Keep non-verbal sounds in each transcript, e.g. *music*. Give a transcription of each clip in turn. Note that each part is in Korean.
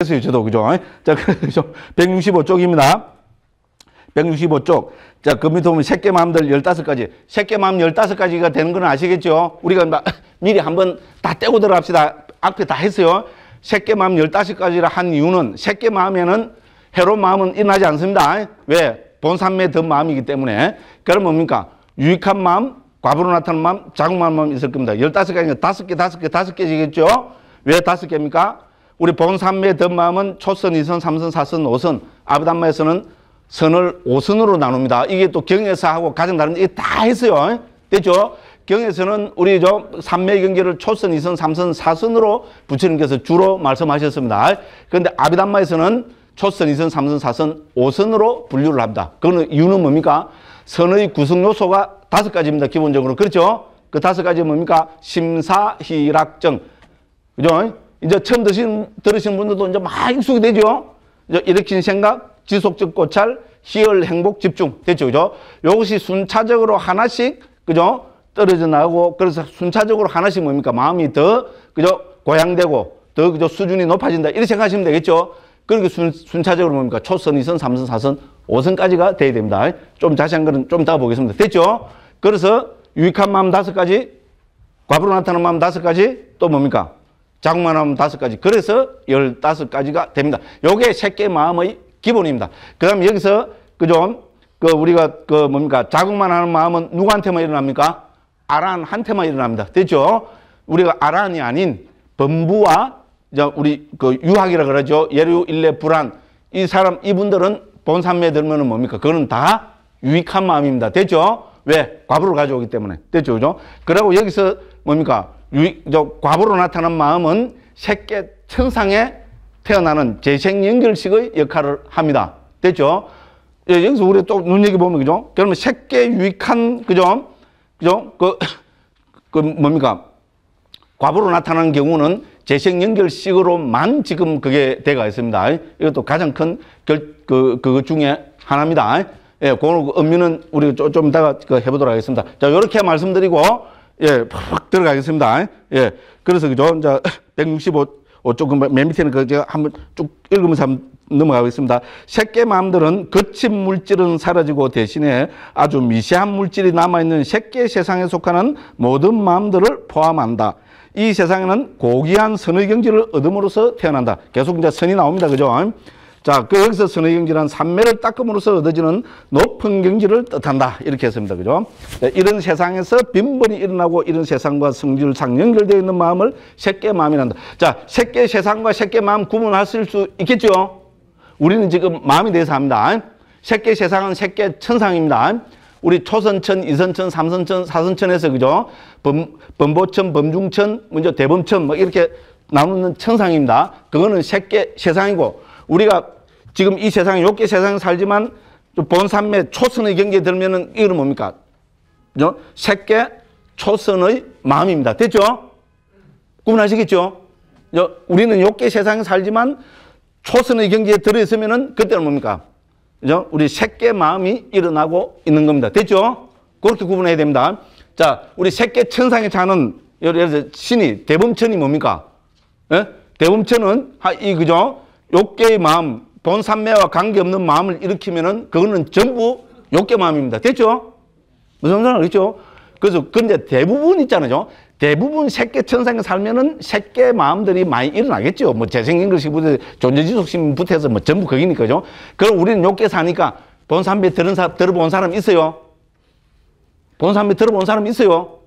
그래서 유 저도. 그죠? 자, 그죠? 165쪽입니다. 165쪽. 자, 그 밑에 보면 새끼 마음들 15가지. 새끼 마음 15가지가 되는 건 아시겠죠? 우리가 막, *laughs* 미리 한번 다 떼고 들어갑시다. 앞에 다 했어요. 새끼 마음 15가지라 한 이유는 새끼 마음에는 해로운 마음은 일어나지 않습니다. 왜? 본산매 든 마음이기 때문에. 그럼 뭡니까? 유익한 마음, 과부로 나타난 마음, 자궁한 마음 있을 겁니다. 15가지니까 5개, 5개, 5개지겠죠? 왜 5개입니까? 우리 본산매 덤마음은 초선, 이선, 삼선, 사선, 오선, 아비담마에서는 선을 오선으로 나눕니다. 이게 또 경에서하고 가장 다른데 이게 다 했어요. 됐죠? 경에서는 우리 저 삼매 경계를 초선, 이선, 삼선, 사선으로 부처님께서 주로 말씀하셨습니다. 그런데 아비담마에서는 초선, 이선, 삼선, 사선, 오선으로 분류를 합니다. 그거는 이유는 뭡니까? 선의 구성 요소가 다섯 가지입니다. 기본적으로. 그렇죠? 그 다섯 가지 뭡니까? 심사희락정. 그죠? 이제 처음 드신, 들으신 분들도 이제 막 익숙이 되죠? 이제 일으킨 생각, 지속적 고찰, 희열, 행복, 집중. 됐죠? 그죠? 이것이 순차적으로 하나씩, 그죠? 떨어져 나가고, 그래서 순차적으로 하나씩 뭡니까? 마음이 더, 그죠? 고향되고 더, 그죠? 수준이 높아진다. 이렇게 생각하시면 되겠죠? 그렇게 순, 순차적으로 뭡니까? 초선, 이선삼선사선오선까지가 돼야 됩니다. 좀 자세한 거는 좀 이따 보겠습니다. 됐죠? 그래서 유익한 마음 다섯 가지, 과부로 나타나는 마음 다섯 가지, 또 뭡니까? 장만하면 다섯 가지. 그래서 열다섯 가지가 됩니다. 요게 새끼 마음의 기본입니다. 그 다음 여기서 그죠? 그 우리가 그 뭡니까? 자극만 하는 마음은 누구한테만 일어납니까? 아란한테만 일어납니다. 됐죠? 우리가 아란이 아닌 범부와 우리 그 유학이라 그러죠. 예류 일례 불안 이 사람 이분들은 본산매 들면은 뭡니까? 그거는 다 유익한 마음입니다. 됐죠? 왜? 과부를 가져오기 때문에. 됐죠? 그죠? 그리고 여기서 뭡니까? 유, 익적 과보로 나타난 마음은 새끼 천상에 태어나는 재생연결식의 역할을 합니다. 됐죠? 예, 여기서 우리 또 눈여겨 보면 그죠? 그러면 새끼 유익한 그죠? 그죠? 그, 그 뭡니까? 과부로 나타난 경우는 재생 연결식으로만 지금 그게 돼가 있습니다. 이것도 가장 큰 결, 그, 그것 중에 하나입니다. 예, 그 의미는 우리 좀, 좀 이따가 그 해보도록 하겠습니다. 자, 이렇게 말씀드리고 예, 팍 들어가겠습니다. 예. 그래서 그죠? 자, 제165 어, 조금 맨 밑에는 그 제가 한번 쭉 읽으면서 한번 넘어가겠습니다. 새끼 마음들은 거친 물질은 사라지고 대신에 아주 미세한 물질이 남아있는 새끼 세상에 속하는 모든 마음들을 포함한다. 이 세상에는 고귀한 선의 경지를 얻음으로써 태어난다. 계속 이제 선이 나옵니다. 그죠? 자, 그 여기서 선의 경지는 삼매를 닦음으로써 얻어지는 높은 경지를 뜻한다. 이렇게 했습니다. 그죠? 네, 이런 세상에서 빈번히 일어나고 이런 세상과 성질상 연결되어 있는 마음을 새끼 마음이란다. 자, 새끼 세상과 새끼 마음 구분하실 수 있겠죠? 우리는 지금 마음이 대해서 합니다. 새끼 세상은 새끼 천상입니다. 우리 초선천, 이선천, 삼선천, 사선천에서 그죠? 범, 범보천, 범중천, 먼저 대범천 뭐 이렇게 나누는 천상입니다. 그거는 새끼 세상이고 우리가 지금 이 세상에 욕계 세상에 살지만 본산매 초선의 경계에 들면은 이건 뭡니까? 그죠? 새끼 초선의 마음입니다. 됐죠? 구분하시겠죠? 우리는 욕계 세상에 살지만 초선의 경계에 들어있으면은 그때는 뭡니까? 그죠? 우리 새끼 마음이 일어나고 있는 겁니다. 됐죠? 그렇게 구분해야 됩니다. 자, 우리 새끼 천상에 자는 예를 들어 신이 대범천이 뭡니까? 예? 대범천은 하, 이 그죠? 욕계의 마음, 돈 삼매와 관계없는 마음을 일으키면은 그거는 전부 욕계 마음입니다. 됐죠? 무슨 말인지 알겠죠? 그래서 근데 대부분 있잖아요. 대부분 새끼 천상에 살면은 새끼 마음들이 많이 일어나겠죠. 뭐 재생긴 것이부터 존재지속심부터 해서 뭐 전부 거기니까요. 그럼 우리는 욕계 사니까 본 삼배 들은 사, 들어본 사람 있어요? 본 삼배 들어본 사람 있어요?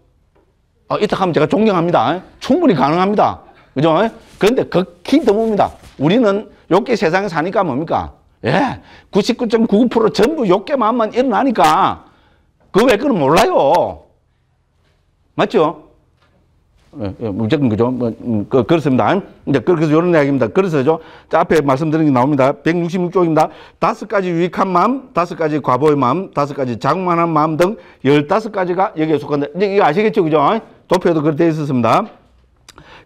아, 이따 하면 제가 존경합니다. 충분히 가능합니다. 그죠? 그런데 극히 드뭅니다. 우리는 욕계 세상에 사니까 뭡니까? 예, 99.99% 전부 욕계만만 일어나니까 그 왜 그걸 몰라요. 맞죠? 예, 예, 무조건 그죠? 뭐, 음, 그, 그렇습니다. 이제 그래서 이런 이야기입니다. 그래서죠. 앞에 말씀드린 게 나옵니다. 166쪽입니다. 다섯 가지 유익한 마음, 다섯 가지 과보의 마음, 다섯 가지 자국만한 마음 등 열다섯 가지가 여기에 속한다. 이제 이거 아시겠죠? 그죠? 도표에도 그렇게 되어 있었습니다.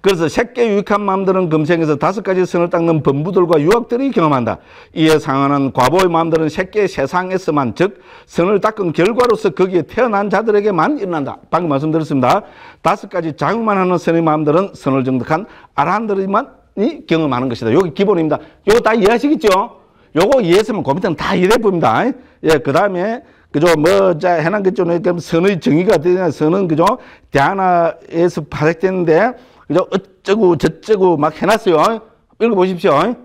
그래서 새끼 유익한 마음들은 금생에서 다섯 가지 선을 닦는 범부들과 유학들이 경험한다. 이에 상하는 과보의 마음들은 새끼 세상에서만 즉 선을 닦은 결과로서 거기에 태어난 자들에게만 일어난다. 방금 말씀드렸습니다. 다섯 가지 자극만 하는 선의 마음들은 선을 정득한 아라한들만 이 경험하는 것이다. 요기 기본입니다. 요거 다 이해하시겠죠? 요거 이해했으면 고민은 그 다 이해해 봅니다. 예, 그 다음에 그죠? 뭐, 자, 해난 그죠? 선의 정의가 어떻게 되냐? 선은 그죠? 대하나에서 파색되는데 그죠? 어쩌고 저쩌고 막 해놨어요. 읽어보십시오.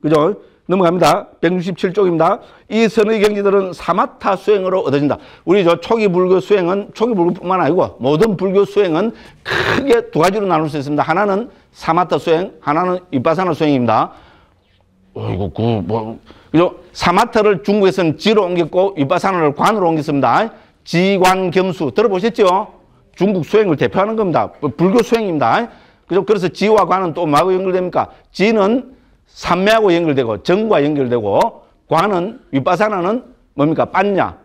그죠? 넘어갑니다. 167쪽입니다. 이 선의 경지들은 사마타 수행으로 얻어진다. 우리 저 초기 불교 수행은 초기 불교뿐만 아니고 모든 불교 수행은 크게 두 가지로 나눌 수 있습니다. 하나는 사마타 수행, 하나는 입바사나 수행입니다. 어이구 그뭐 그죠? 사마타를 중국에서는 지로 옮겼고 입바사나를 관으로 옮겼습니다. 지관겸수 들어보셨죠? 중국 수행을 대표하는 겁니다. 불교 수행입니다. 그죠? 그래서 지와 관은 또 뭐하고 연결됩니까? 지는 삼매하고 연결되고 정과 연결되고 관은 윗바사나는 뭡니까? 빤냐.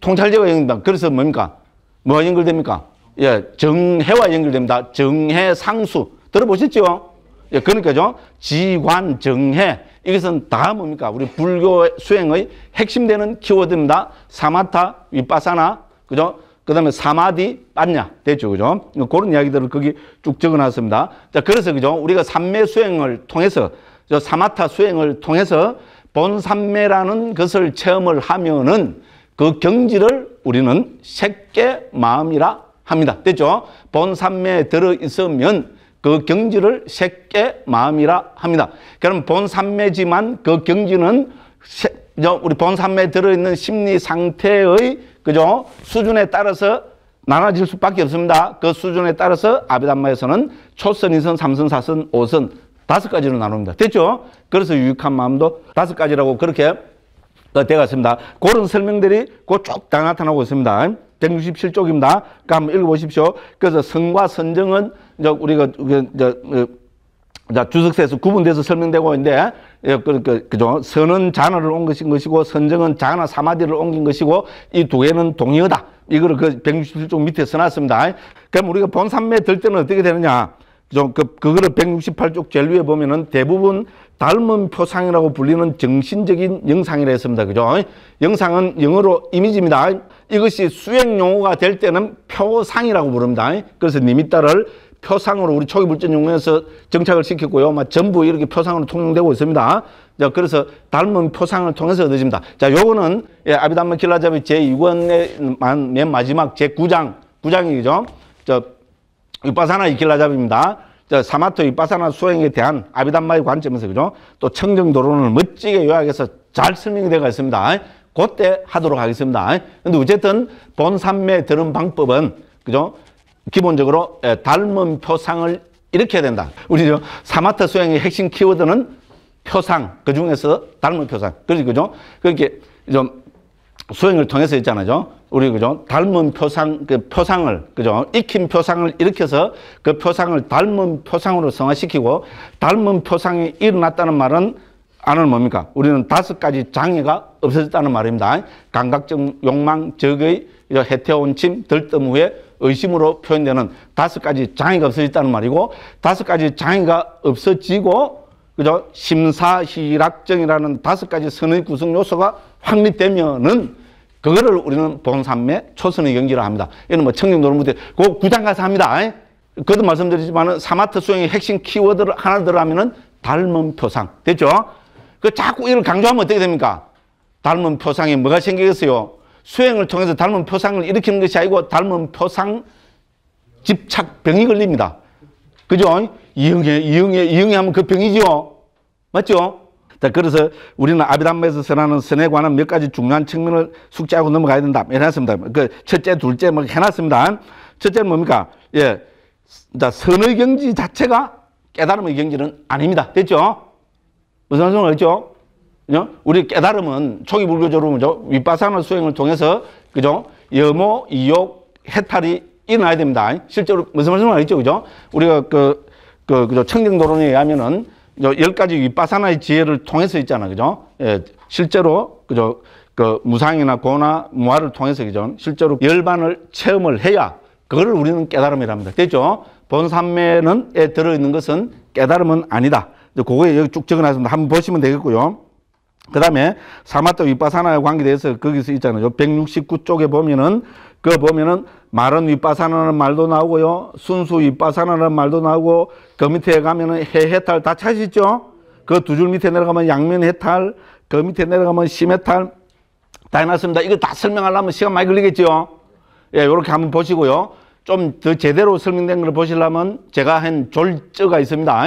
통찰제와 연결된다. 그래서 뭡니까? 뭐 연결됩니까? 예, 정해와 연결됩니다. 정해 상수. 들어보셨죠? 예, 그러니까죠. 지관 정해. 이것은 다 뭡니까? 우리 불교 수행의 핵심되는 키워드입니다. 사마타, 윗바사나, 그죠? 그 다음에 사마디 맞냐 됐죠 그죠 그런 이야기들을 거기 쭉 적어놨습니다 자 그래서 그죠 우리가 삼매 수행을 통해서 저 사마타 수행을 통해서 본 삼매라는 것을 체험을 하면은 그 경지를 우리는 색계 마음이라 합니다 됐죠 본 삼매에 들어 있으면 그 경지를 색계 마음이라 합니다 그럼 본 삼매지만 그 경지는 우리 본 삼매에 들어 있는 심리 상태의 그죠? 수준에 따라서 나눠질 수밖에 없습니다. 그 수준에 따라서 아비담마에서는 초선, 이선, 삼선, 사선, 오선 다섯 가지로 나눕니다. 됐죠? 그래서 유익한 마음도 다섯 가지라고 그렇게 되어갔습니다. 그런 설명들이 곧쭉다 나타나고 있습니다. 167쪽입니다. 그럼 읽어보십시오. 그래서 선과 선정은 이제 우리가 이제 어, 자, 주석세에서 구분돼서 설명되고 있는데, 예, 그, 그, 그죠. 선은 잔어를 옮긴 것이고, 선정은 자나 사마디를 옮긴 것이고, 이 두 개는 동의어다. 이거를 그 167쪽 밑에 써놨습니다. 그럼 우리가 본산매 들 때는 어떻게 되느냐. 그죠. 그, 그거를 168쪽 제일 위에 보면은 대부분 닮은 표상이라고 불리는 정신적인 영상이라 했습니다. 그죠. 영상은 영어로 이미지입니다. 이것이 수행 용어가 될 때는 표상이라고 부릅니다. 그래서 니미따를 표상으로 우리 초기 물질 용에서 정착을 시켰고요. 막 전부 이렇게 표상으로 통용되고 있습니다. 자, 그래서 닮은 표상을 통해서 얻어집니다. 자, 요거는 예, 아비담마 길라잡이 제2권의 맨 마지막 제9장, 9장이죠. 저 위빠사나 이길라잡입니다 자, 사마토 위빠사나 수행에 대한 아비담마의 관점에서 그죠? 또 청정도론을 멋지게 요약해서 잘 설명이 되어 있습니다. 그때 하도록 하겠습니다. 근데 어쨌든 본삼매 들은 방법은 그죠? 기본적으로 예, 닮은 표상을 일으켜야 된다. 우리 저 사마트 수행의 핵심 키워드는 표상, 그 중에서 닮은 표상. 그러지, 그죠? 그렇게 좀 수행을 통해서 있잖아요. 우리 그죠? 닮은 표상, 그 표상을, 그죠? 익힌 표상을 일으켜서 그 표상을 닮은 표상으로 성화시키고 닮은 표상이 일어났다는 말은 안은 뭡니까? 우리는 다섯 가지 장애가 없어졌다는 말입니다. 감각적 욕망, 적의 해태온침, 들뜸 후에 의심으로 표현되는 다섯 가지 장애가 없어졌다는 말이고 다섯 가지 장애가 없어지고 그죠? 심사희락정이라는 다섯 가지 선의 구성 요소가 확립되면은 그거를 우리는 본삼매 초선의 경기로 합니다. 이는 뭐청정노로 무대 그 구장 가서 합니다. 그도 말씀드리지만은 사마트 수행의 핵심 키워드를 하나 들어가면은 닮은 표상 됐죠? 그 자꾸 이걸 강조하면 어떻게 됩니까? 닮은 표상에 뭐가 생기겠어요? 수행을 통해서 닮은 표상을 일으키는 것이 아니고 닮은 표상 집착병이 걸립니다. 그죠? 이응해, 이응해, 이응해 하면 그 병이지요. 맞죠? 자, 그래서 우리는 아비담에서 선하는 선에 관한 몇 가지 중요한 측면을 숙지하고 넘어가야 된다. 해놨습니다. 그 첫째, 둘째 뭐 해놨습니다. 첫째는 뭡니까? 예. 자, 선의 경지 자체가 깨달음의 경지는 아닙니다. 됐죠? 무슨 소리죠? 그죠? 어? 우리 깨달음은 초기 불교적으로 윗바산나 수행을 통해서 그죠? 염모 이욕, 해탈이 일어나야 됩니다. 실제로 무슨 말씀을 알겠죠? 그죠? 우리가 그, 그, 그죠? 청정도론에 의하면은 열 가지 윗바산의 지혜를 통해서 있잖아. 그죠? 예, 실제로 그죠? 그 무상이나 고나 무화를 통해서 그죠? 실제로 열반을 체험을 해야 그거를 우리는 깨달음이랍니다. 됐죠? 본삼매는 에 들어있는 것은 깨달음은 아니다. 그거에 여기 쭉 적어놨습니다. 한번 보시면 되겠고요. 그 다음에 사마타 윗바사나에 관계돼서 거기서 있잖아요. 169쪽에 보면은 그 보면은 마른 윗바사나는 말도 나오고요. 순수 윗바사나는 말도 나오고 그 밑에 가면은 해해탈 다 찾으시죠? 그 두 줄 밑에 내려가면 양면해탈 그 밑에 내려가면 심해탈 다 해놨습니다. 이거 다 설명하려면 시간 많이 걸리겠죠? 예, 요렇게 한번 보시고요. 좀 더 제대로 설명된 걸 보시려면 제가 한 졸저가 있습니다.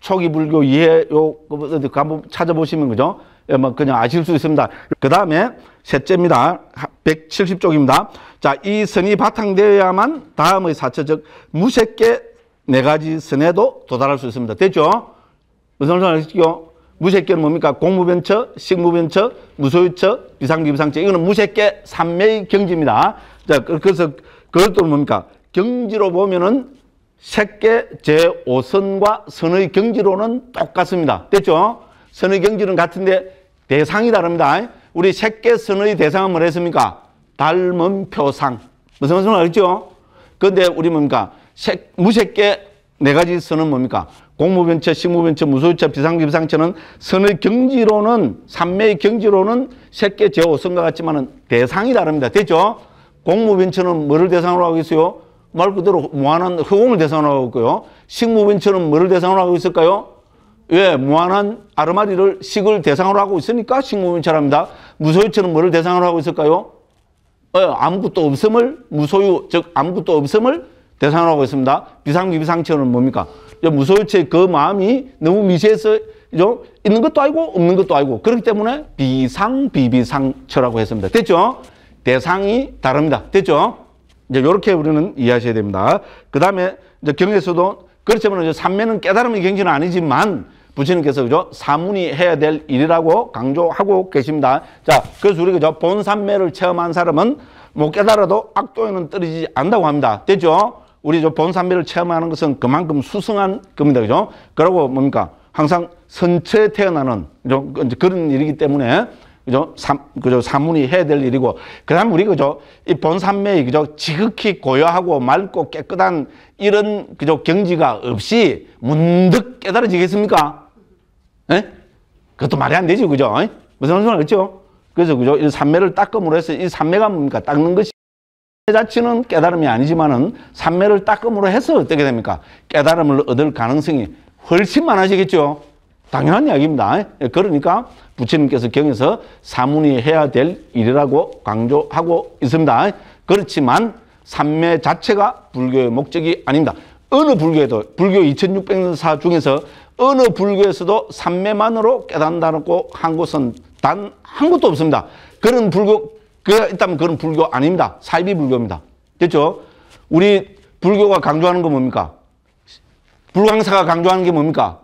초기 불교 이해 요거 그, 그, 그 한번 찾아보시면 그죠? 예, 뭐 그냥 아실 수 있습니다. 그 다음에 셋째입니다. 170쪽입니다. 자, 이 선이 바탕되어야만 다음의 사체, 즉, 무색계 네 가지 선에도 도달할 수 있습니다. 됐죠? 무슨 말씀 하시죠? 무색계는 뭡니까? 공무변처, 식무변처, 무소유처, 비상비상체. 기 이거는 무색계 삼매의 경지입니다. 자, 그, 그래서 그것도 뭡니까? 경지로 보면은 색계 제5선과 선의 경지로는 똑같습니다. 됐죠? 선의 경지는 같은데 대상이 다릅니다. 우리 새끼선의 대상은 뭐했습니까 닮은 표상. 무슨 말씀을 알죠? 런데 우리 뭡니까? 무색계 네 가지 선은 뭡니까? 공무변체, 식무변체, 무소유체, 비상비상체는 선의 경지로는, 삼매의 경지로는 새끼 제5선과 같지만은 대상이 다릅니다. 됐죠? 공무변체는 뭐를 대상으로 하고 있어요? 말 그대로 무한한 허공을 대상으로 하고 있고요. 식무변체는 뭐를 대상으로 하고 있을까요? 왜 무한한 아르마리를 식을 대상으로 하고 있으니까 식물처럼입니다. 무소유처럼 뭐를 대상으로 하고 있을까요? 어, 아무것도 없음을 무소유, 즉 아무것도 없음을 대상으로 하고 있습니다. 비상기비상처는 뭡니까? 무소유체의 그 마음이 너무 미세해서 있는 것도 아니고 없는 것도 아니고 그렇기 때문에 비상비비상처라고 했습니다. 됐죠? 대상이 다릅니다. 됐죠? 이제 이렇게 우리는 이해하셔야 됩니다. 그 다음에 이제 경에서도 그렇지만 이제 삼매는 깨달음의 경지는 아니지만 부처님께서 그죠? 사문이 해야 될 일이라고 강조하고 계십니다. 자, 그래서 우리 그죠? 본삼매를 체험한 사람은 못 뭐 깨달아도 악도에는 떨어지지 않다고 합니다. 됐죠? 우리 저 본삼매를 체험하는 것은 그만큼 수승한 겁니다. 그죠? 그러고 뭡니까? 항상 선처에 태어나는 그런 일이기 때문에 그죠? 삼, 그죠? 사문이 해야 될 일이고. 그 다음 우리 그죠? 이 본산매의 그죠? 지극히 고요하고 맑고 깨끗한 이런 그죠? 경지가 없이 문득 깨달아지겠습니까? 예? 그것도 말이 안 되죠. 그죠? 에? 예? 무슨 말 소리 하겠죠? 그래서 그죠? 이 삼매를 닦음으로 해서 이 삼매가 뭡니까? 닦는 것이 자체는 깨달음이 아니지만은 삼매를 닦음으로 해서 어떻게 됩니까? 깨달음을 얻을 가능성이 훨씬 많아지겠죠. 당연한 이야기입니다. 예, 그러니까 부처님께서 경에서 사문이 해야 될 일이라고 강조하고 있습니다. 그렇지만 삼매 자체가 불교의 목적이 아닙니다. 어느 불교에도 불교 2 6 0 0사 중에서 어느 불교에서도 삼매만으로 깨닫는다고 한 곳은 단 한 곳도 없습니다. 그런 불교 그 있다면 그런 불교 아닙니다. 사이비 불교입니다. 됐죠? 우리 불교가 강조하는 건 뭡니까? 불광사가 강조하는 게 뭡니까?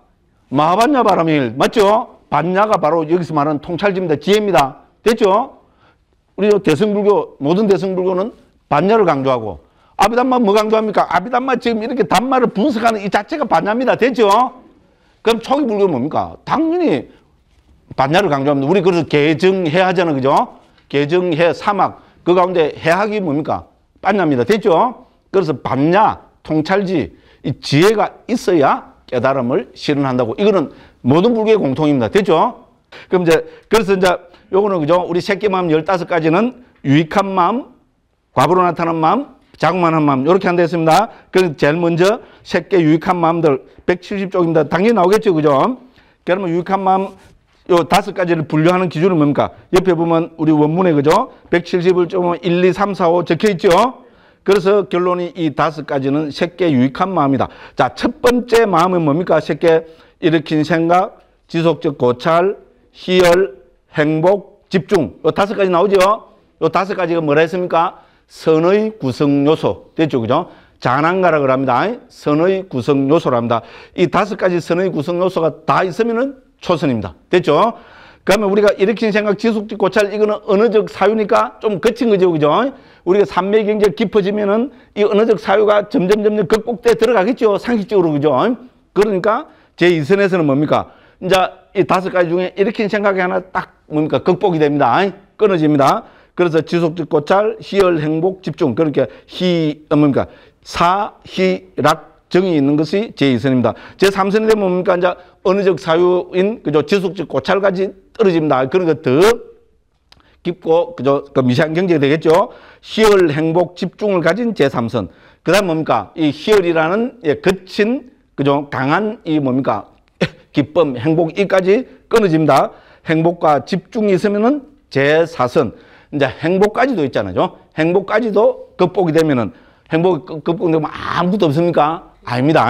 마하반야 바라밀 맞죠? 반냐가 바로 여기서 말하는 통찰지입니다. 지혜입니다. 됐죠? 우리 대승불교 모든 대승불교는 반야를 강조하고 아비담마 뭐 강조합니까? 아비담마 지금 이렇게 단말을 분석하는 이 자체가 반야입니다. 됐죠? 그럼 초기 불교는 뭡니까? 당연히 반야를 강조합니다. 우리 그래서 개정해 하잖아요. 그죠? 개정해 사막 그 가운데 해학이 뭡니까? 반야입니다. 됐죠? 그래서 반야, 통찰지, 이 지혜가 있어야 깨달음을 실현한다고. 이거는 모든 불교의 공통입니다. 됐죠? 그럼 이제 그래서 이제 요거는 그죠? 우리 새끼 마음 열다섯 가지는 유익한 마음, 과부로 나타난 마음, 자궁만한 마음 요렇게 한다 했습니다. 그래서 제일 먼저 새끼 유익한 마음들 170쪽입니다. 당연히 나오겠죠. 그죠? 그러면 유익한 마음 요 다섯 가지를 분류하는 기준은 뭡니까? 옆에 보면 우리 원문에 그죠? 170을 좀 1, 2, 3, 4, 5 적혀 있죠? 그래서 결론이 이 다섯 가지는 새끼 유익한 마음이다. 자, 첫 번째 마음은 뭡니까? 새끼 일으킨 생각, 지속적 고찰, 희열, 행복, 집중. 요 다섯 가지 나오죠? 요 다섯 가지가 뭐라 했습니까? 선의 구성 요소. 됐죠? 그죠? 장난가라을 합니다. 선의 구성 요소랍니다. 이 다섯 가지 선의 구성 요소가 다 있으면은 초선입니다. 됐죠? 그러면 우리가 일으킨 생각, 지속적 고찰, 이거는 언어적 사유니까 좀 거친 거죠, 그죠? 우리가 삼매 경제가 깊어지면은 이 언어적 사유가 점점 점점 극복돼 들어가겠죠, 상식적으로, 그죠? 그러니까 제 인선에서는 뭡니까? 이제 이 다섯 가지 중에 이렇게 생각이 하나 딱 뭡니까? 극복이 됩니다. 끊어집니다. 그래서 지속적 고찰, 희열, 행복, 집중. 그렇게 그러니까 희, 어, 뭡니까? 사, 희, 락, 정이 있는 것이 제이선입니다 제삼선이 되면 뭡니까? 이제 어느적 사유인, 그죠? 지속적 고찰까지 떨어집니다. 그런 것더 깊고, 그죠? 그 미세한 경제가 되겠죠? 희열, 행복, 집중을 가진 제3선. 그 다음 뭡니까? 이 희열이라는 예, 거친 그죠? 강한 이 뭡니까? *laughs* 기쁨, 행복 이까지 끊어집니다. 행복과 집중이 있으면은 제사선 이제 행복까지도 있잖아요. 행복까지도 극복이 되면은 행복 이 극복되면 아무것도 없습니까? 아닙니다.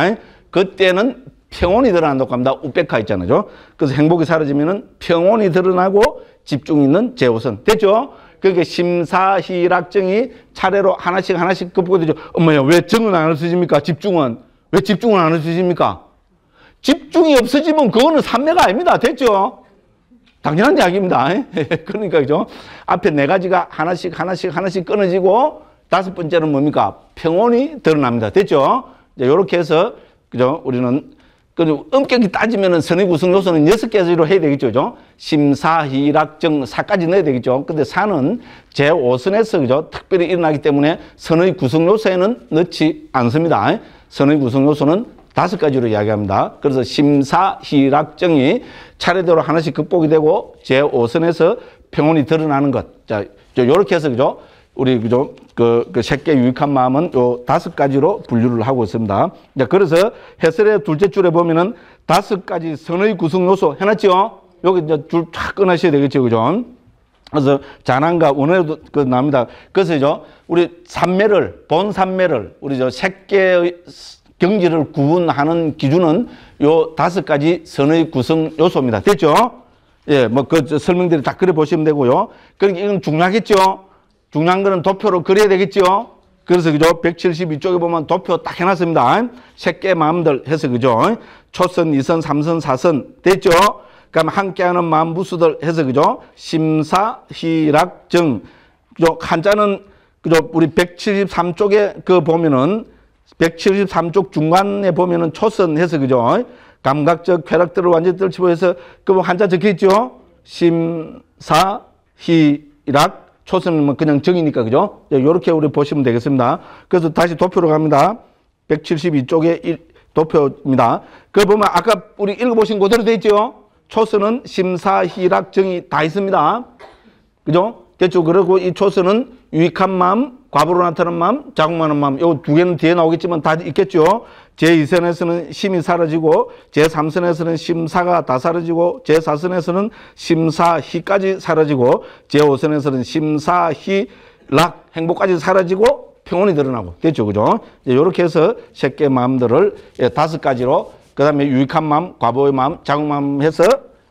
그때는 평온이 드러난다고 합니다. 우백화 있잖아요. 그래서 행복이 사라지면은 평온이 드러나고 집중 있는 제우선 됐죠? 그게 심사희락증이 차례로 하나씩 하나씩 극복이 되죠. 엄마야 왜 정은 안 쓰십니까? 집중은 왜 집중을 안 해주십니까? 집중이 없어지면 그거는 삼매가 아닙니다. 됐죠? 당연한 이야기입니다. *laughs* 그러니까 그죠? 앞에 네 가지가 하나씩 하나씩 하나씩 끊어지고 다섯 번째는 뭡니까? 평온이 드러납니다. 됐죠? 이제 요렇게 해서 그죠? 우리는 그리고 엄격히 따지면은 선의 구성 요소는 여섯 개로 해야 되겠죠. 그죠? 심사, 희락증 사까지 넣어야 되겠죠. 근데 사는 제5선에서 그죠? 특별히 일어나기 때문에 선의 구성 요소에는 넣지 않습니다. 선의 구성 요소는 다섯 가지로 이야기합니다. 그래서 심사희락정이 차례대로 하나씩 극복이 되고 제5선에서 평온이 드러나는 것. 자, 요렇게 해서 그죠? 우리 그죠? 그, 그새끼 유익한 마음은 요 다섯 가지로 분류를 하고 있습니다. 자, 그래서 해설의 둘째 줄에 보면은 다섯 가지 선의 구성 요소 해놨죠? 여기 이제 줄쫙 끊으셔야 되겠죠, 그죠? 그래서 자난과 은혜도 그 납니다. 그 그래서죠 우리 산매를 본 산매를 우리 저 색계의 경지를 구분하는 기준은 요 다섯 가지 선의 구성 요소입니다. 됐죠? 예, 뭐 그 설명들이 다 그려 보시면 되고요. 그러니까 이건 중요하겠죠. 중요한 거는 도표로 그려야 되겠죠. 그래서 그죠? 172쪽에 보면 도표 딱 해놨습니다. 새끼 마음들 해서 그죠? 초선, 이선삼선사선 됐죠? 그럼 함께하는 만부수들 해서 그죠? 심사희락증 그죠? 한자는 그죠? 우리 173쪽에 그 보면은 173쪽 중간에 보면은 초선 해서 그죠? 감각적 쾌락들을 완전히 떨치고해서 그뭐 한자 적혀 있죠? 심사희락 초선은 뭐 그냥 정이니까 그죠? 예, 요렇게 우리 보시면 되겠습니다. 그래서 다시 도표로 갑니다. 172쪽에 1, 도표입니다. 그 보면 아까 우리 읽어보신 그대로 돼 있죠? 초선은 심사희락정이 다 있습니다. 그죠? 대죠 그리고 이초선은 유익한 마음, 과부로 나타난 마음, 자국만한 마음 요두 개는 뒤에 나오겠지만 다 있겠죠. 제2선에서는 심이 사라지고 제3선에서는 심사가 다 사라지고 제4선에서는 심사희까지 사라지고 제5선에서는 심사희락 행복까지 사라지고 평온이 드러나고 됐죠. 그죠? 이렇게 해서 새끼 마음들을 예, 다섯 가지로 그 다음에 유익한 마음, 과보의 마음, 작은 마음 해서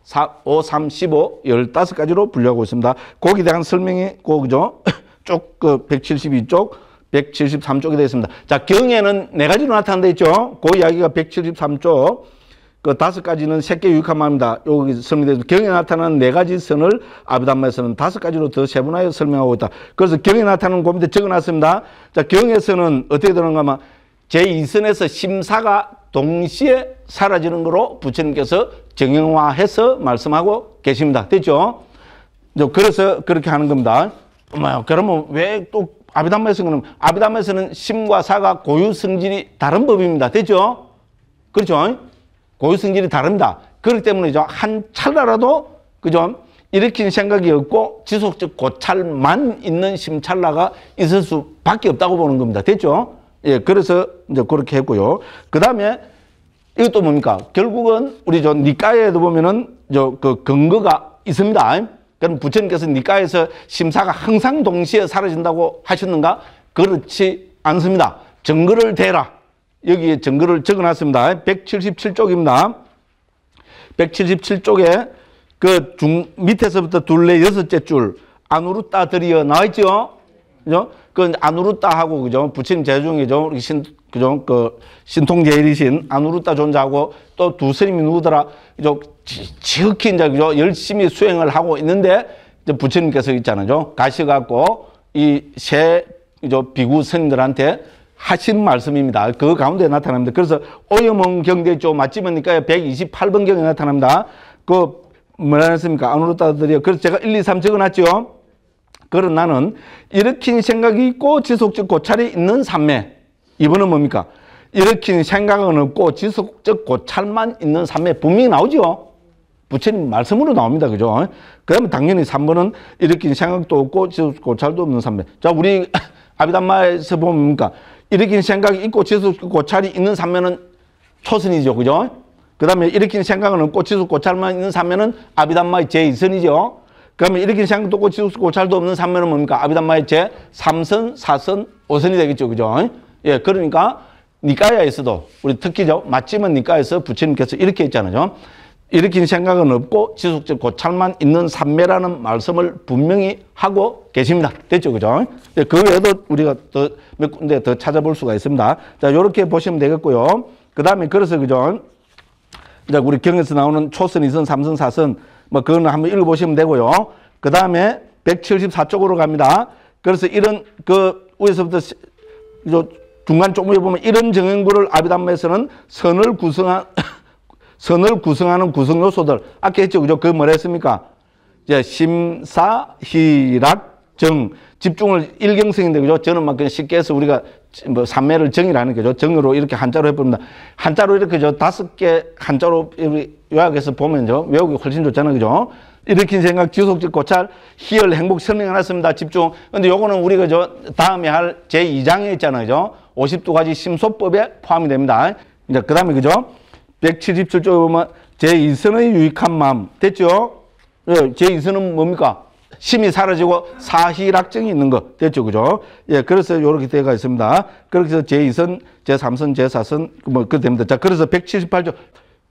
4, 5, 3, 15, 15가지로 분류하고 있습니다. 거기에 대한 설명이 거기죠 *coughs* 그 쪽, 그 172쪽, 173쪽이 되어 있습니다. 자, 경에는 네 가지로 나타난다 했죠? 그 이야기가 173쪽. 그 다섯 가지는 새끼 유익한 마음이다. 여기 설명되어 경에 나타나는 네 가지 선을 아비담마에서는 다섯 가지로 더 세분하여 설명하고 있다. 그래서 경에 나타나는 고민에 적어놨습니다. 자, 경에서는 어떻게 되는가 하면 제인선에서 심사가 동시에 사라지는 거로 부처님께서 정형화해서 말씀하고 계십니다. 됐죠? 그래서 그렇게 하는 겁니다. 그러면 왜 또 아비담마에서는 아비담마에서는 심과 사가 고유 성질이 다른 법입니다. 됐죠? 그렇죠? 고유 성질이 다릅니다. 그렇기 때문에 한 찰나라도 그죠? 일으킨 생각이 없고 지속적 고찰만 있는 심찰나가 있을 수밖에 없다고 보는 겁니다. 됐죠? 예, 그래서 이제 그렇게 했고요. 그 다음에 이것도 뭡니까? 결국은 우리 저 니까에도 보면은 저 그 근거가 있습니다. 그럼 부처님께서 니까에서 심사가 항상 동시에 사라진다고 하셨는가? 그렇지 않습니다. 증거를 대라. 여기에 증거를 적어놨습니다. 177쪽입니다. 177쪽에 그 중 밑에서부터 둘레 여섯째 줄 안으로 따들이어 나와 있죠. 그죠? 그 아누루따 하고 그죠? 부친님 제중 이죠신 그죠? 그 신통제일이신 아누루따 존재하고또 두 스님이 누구더라? 그죠? 지극히 이제 그죠? 열심히 수행을 하고 있는데 이제 부처님께서 있잖아요. 가시 갖고 이세 그죠? 비구 스님들한테 하신 말씀입니다. 그 가운데 나타납니다. 그래서 오염원 경대 쪽 맛집이니까 128번 경에 나타납니다. 그 뭐라 했습니까? 아누루따들이요. 그래서 제가 1, 2, 3 적어놨죠. 그런 나는 일으킨 생각이 있고 지속적 고찰이 있는 삼매. 이번은 뭡니까? 일으킨 생각은 없고 지속적 고찰만 있는 삼매. 분명히 나오죠? 부처님 말씀으로 나옵니다. 그죠? 그러면 당연히 3번은 일으킨 생각도 없고 지속적 고찰도 없는 삼매. 자, 우리 *laughs* 아비담마에서 보면 뭡니까? 일으킨 생각이 있고 지속적 고찰이 있는 삼매는 초선이죠. 그죠? 그 다음에 일으킨 생각은 없고 지속적 고찰만 있는 삼매는 아비담마의 제이선이죠 그러면 이렇게 생각도 없고 지속수 고찰도 없는 삼매은 뭡니까? 아비담마의 제 3선, 4선, 5선이 되겠죠. 그죠? 예, 그러니까 니까야에서도 우리 특히죠. 맞지만 니까에서 야 부처님께서 이렇게 했잖아요. 이렇게 생각은 없고 지속적 고찰만 있는 삼매라는 말씀을 분명히 하고 계십니다. 됐죠? 그죠? 예, 그 외에도 우리가 더몇 군데 더 찾아볼 수가 있습니다. 자, 요렇게 보시면 되겠고요. 그 다음에 그래서 그죠? 자, 우리 경에서 나오는 초선, 이선, 삼선, 사선 뭐 그거는 한번 읽어보시면 되고요. 그 다음에 174쪽으로 갑니다. 그래서 이런 그 위에서부터 중간 쪽에 보면 이런 정형구를 아비담에서는 선을 구성한 *coughs* 선을 구성하는 구성 요소들 아까 했죠 그죠 그뭐했습니까 이제 심사 희락 정 집중을 일경성인데 그죠 저는 막 그냥 쉽게 해서 우리가 뭐 삼매를 정이라는 거죠 정으로 이렇게 한자로 해봅니다 한자로 이렇게 저 다섯 개 한자로 이렇게 요약해서 보면요. 외우기 훨씬 좋잖아요. 그죠? 일으킨 생각, 지속적 고찰, 희열, 행복 설명해놨습니다. 집중. 근데 요거는 우리가 저 다음에 할 제2장에 있잖아요. 그죠? 50두 가지 심소법에 포함이 됩니다. 이제 그 다음에 그죠? 1 7 7에 보면 제2선의 유익한 마음. 됐죠? 예, 제2선은 뭡니까? 심이 사라지고 사실학증이 있는 거 됐죠 그죠 예 그래서 요렇게 되가 있습니다 그렇게 해서 제2선 제3선 제4선 뭐 그 됩니다 자 그래서 178조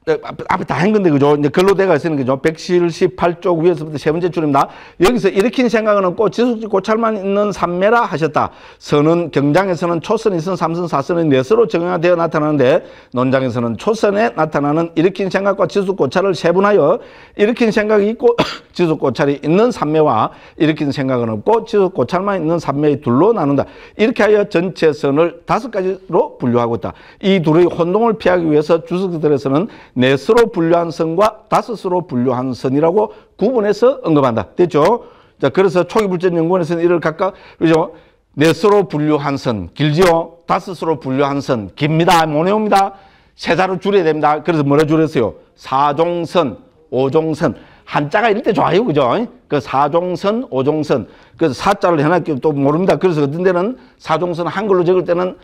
네, 앞에 다한 건데 그죠? 이제 글로 돼가 있는 거죠. 118쪽 위에서부터 세 번째 줄입니다. 여기서 일으킨 생각은 없고 지속적 고찰만 있는 삼매라 하셨다. 선은 경장에서는 초선, 이선, 삼선, 사선의 넷서로 정형화되어 나타나는데 논장에서는 초선에 나타나는 일으킨 생각과 지속 고찰을 세분하여 일으킨 생각이 있고 *coughs* 지속 고찰이 있는 삼매와 일으킨 생각은 없고 지속 고찰만 있는 삼매의 둘로 나눈다. 이렇게 하여 전체 선을 다섯 가지로 분류하고 있다. 이 둘의 혼동을 피하기 위해서 주석들에서는 넷스로 분류한 선과 다섯으로 분류한 선이라고 구분해서 언급한다. 됐죠? 자, 그래서 초기불전연구원에서는 이를 각각, 그죠? 넷스로 분류한 선, 길지요? 다섯으로 분류한 선, 깁니다. 모네옵니다. 세 자로 줄여야 됩니다. 그래서 뭐라 줄였어요? 사종선, 오종선. 한자가 이럴 때 좋아요. 그죠? 그 사종선, 오종선. 그래서 사자를 해놨기 또 모릅니다. 그래서 어떤 데는 사종선 한글로 적을 때는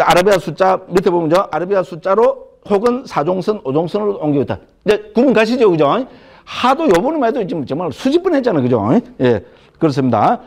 아라비아 숫자 밑에 보면 저 아라비아 숫자로 혹은 사종선, 오종선으로 옮겼다. 이제 구분 가시죠, 그죠? 하도 요번에만 해도 정말 수십 번했잖아 그죠? 예, 그렇습니다.